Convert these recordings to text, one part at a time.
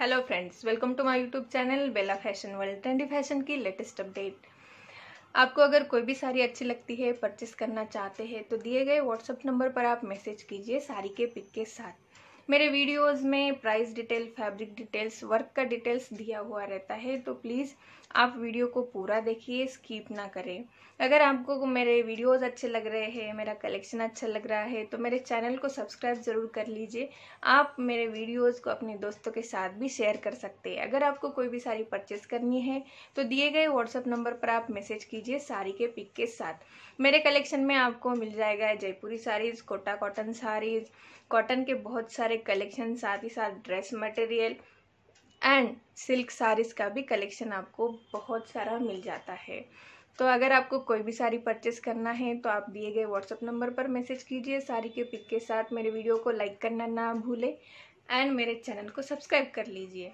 hello friends welcome to my YouTube channel Bela fashion world trendy fashion की latest update आपको अगर कोई भी साड़ी अच्छी लगती है परचेस करना चाहते हैं तो दिए गए व्हाट्सअप नंबर पर आप मैसेज कीजिए साड़ी के पिक के साथ मेरे वीडियोस में price detail fabric details work का डिटेल्स दिया हुआ रहता है तो प्लीज़ आप वीडियो को पूरा देखिए स्कीप ना करें अगर आपको मेरे वीडियोस अच्छे लग रहे हैं मेरा कलेक्शन अच्छा लग रहा है तो मेरे चैनल को सब्सक्राइब ज़रूर कर लीजिए आप मेरे वीडियोस को अपने दोस्तों के साथ भी शेयर कर सकते हैं अगर आपको कोई भी साड़ी परचेस करनी है तो दिए गए व्हाट्सअप नंबर पर आप मैसेज कीजिए साड़ी के पिक के साथ मेरे कलेक्शन में आपको मिल जाएगा जयपुरी साड़ीज़ कोटा कॉटन साड़ीज़ कॉटन के बहुत सारे कलेक्शन साथ ही साथ dress material and silk saris का भी कलेक्शन आपको बहुत सारा मिल जाता है तो अगर आपको कोई भी साड़ी परचेस करना है तो आप दिए गए व्हाट्सअप नंबर पर मैसेज कीजिए साड़ी के पिक के साथ मेरे वीडियो को लाइक करना ना भूले एंड मेरे चैनल को सब्सक्राइब कर लीजिए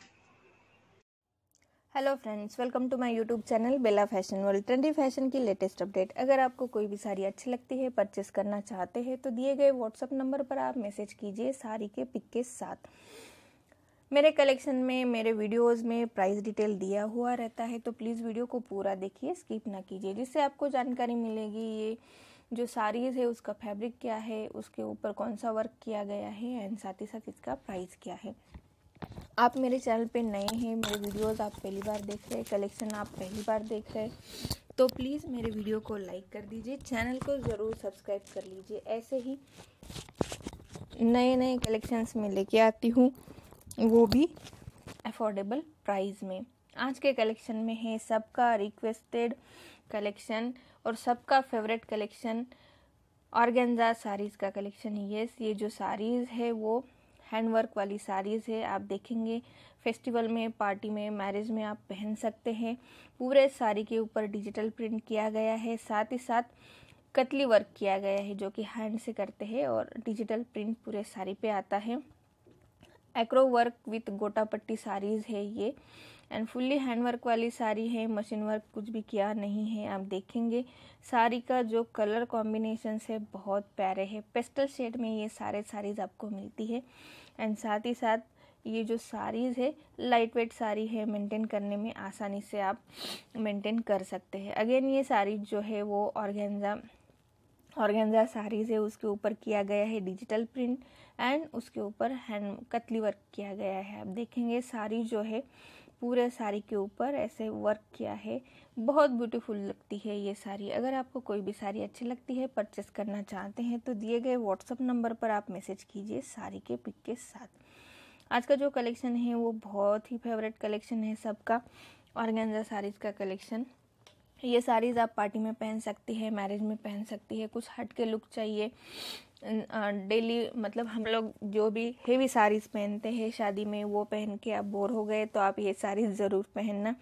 hello friends welcome to my YouTube channel Bela fashion world trendy fashion की लेटेस्ट अपडेट अगर आपको कोई भी साड़ी अच्छी लगती है परचेस करना चाहते हैं तो दिए गए व्हाट्सअप नंबर पर आप मैसेज कीजिए साड़ी के पिक के साथ मेरे कलेक्शन में मेरे वीडियोस में प्राइस डिटेल दिया हुआ रहता है तो प्लीज़ वीडियो को पूरा देखिए स्किप ना कीजिए जिससे आपको जानकारी मिलेगी ये जो साड़ीज़ है उसका फैब्रिक क्या है उसके ऊपर कौन सा वर्क किया गया है एंड साथ ही साथ इसका प्राइस क्या है आप मेरे चैनल पे नए हैं मेरे वीडियोस आप पहली बार देख रहे हैं कलेक्शन आप पहली बार देख रहे हैं तो प्लीज़ मेरे वीडियो को लाइक कर दीजिए चैनल को ज़रूर सब्सक्राइब कर लीजिए ऐसे ही नए नए कलेक्शंस में लेके आती हूँ वो भी अफोर्डेबल प्राइस में आज के कलेक्शन में है सबका रिक्वेस्टेड कलेक्शन और सबका फेवरेट कलेक्शन ऑर्गेन्जा साड़ीज़ का कलेक्शन है येस ये जो साड़ीज़ है वो हैंडवर्क वाली साड़ीज़ है आप देखेंगे फेस्टिवल में पार्टी में मैरिज में आप पहन सकते हैं पूरे साड़ी के ऊपर डिजिटल प्रिंट किया गया है साथ ही साथ कतली वर्क किया गया है जो कि हैंड से करते हैं और डिजिटल प्रिंट पूरे साड़ी पे आता है एक्रो वर्क विथ गोटा पट्टी साड़ीज़ है ये एंड फुल्ली हैंड वर्क वाली साड़ी है मशीन वर्क कुछ भी किया नहीं है आप देखेंगे साड़ी का जो कलर कॉम्बिनेशन है बहुत प्यारे है पेस्टल शेड में ये सारे साड़ीज़ आपको मिलती है एंड साथ ही साथ ये जो साड़ीज़ है लाइट वेट साड़ी है मेंटेन करने में आसानी से आप मेंटेन कर सकते हैं अगेन ये साड़ी जो है वो ऑर्गेन्जा ऑर्गेंजा साड़ीज है उसके ऊपर किया गया है डिजिटल प्रिंट एंड उसके ऊपर हैंड कतली वर्क किया गया है आप देखेंगे साड़ी जो है पूरे साड़ी के ऊपर ऐसे वर्क किया है बहुत ब्यूटीफुल लगती है ये साड़ी अगर आपको कोई भी साड़ी अच्छी लगती है परचेस करना चाहते हैं तो दिए गए व्हाट्सअप नंबर पर आप मैसेज कीजिए साड़ी के पिक के साथ आज का जो कलेक्शन है वो बहुत ही फेवरेट कलेक्शन है सबका ऑर्गेंजा साड़ीज़ का कलेक्शन ये साड़ीज़ आप पार्टी में पहन सकती है मैरिज में पहन सकती है कुछ हट के लुक चाहिए अं, डेली मतलब हम लोग जो भी हेवी साड़ीज़ पहनते हैं शादी में वो पहन के आप बोर हो गए तो आप ये साड़ीज़ ज़रूर पहनना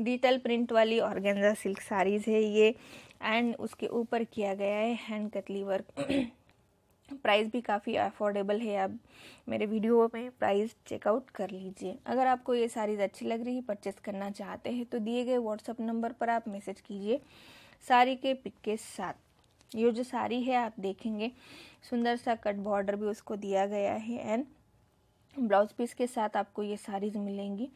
डिजिटल प्रिंट वाली ऑर्गेन्जा सिल्क साड़ीज़ है ये एंड उसके ऊपर किया गया है हैंड कतली वर्क प्राइस भी काफ़ी अफोर्डेबल है आप मेरे वीडियो में प्राइस चेकआउट कर लीजिए अगर आपको ये साड़ीज़ अच्छी लग रही है परचेस करना चाहते हैं तो दिए गए व्हाट्सअप नंबर पर आप मैसेज कीजिए साड़ी के पिक के साथ ये जो साड़ी है आप देखेंगे सुंदर सा कट बॉर्डर भी उसको दिया गया है एंड ब्लाउज पीस के साथ आपको ये साड़ीज़ मिलेंगी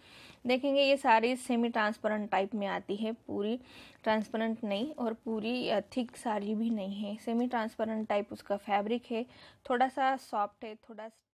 देखेंगे ये साड़ीज सेमी ट्रांसपेरेंट टाइप में आती है पूरी ट्रांसपेरेंट नहीं और पूरी थिक साड़ी भी नहीं है सेमी ट्रांसपेरेंट टाइप उसका फैब्रिक है थोड़ा सा सॉफ्ट है थोड़ा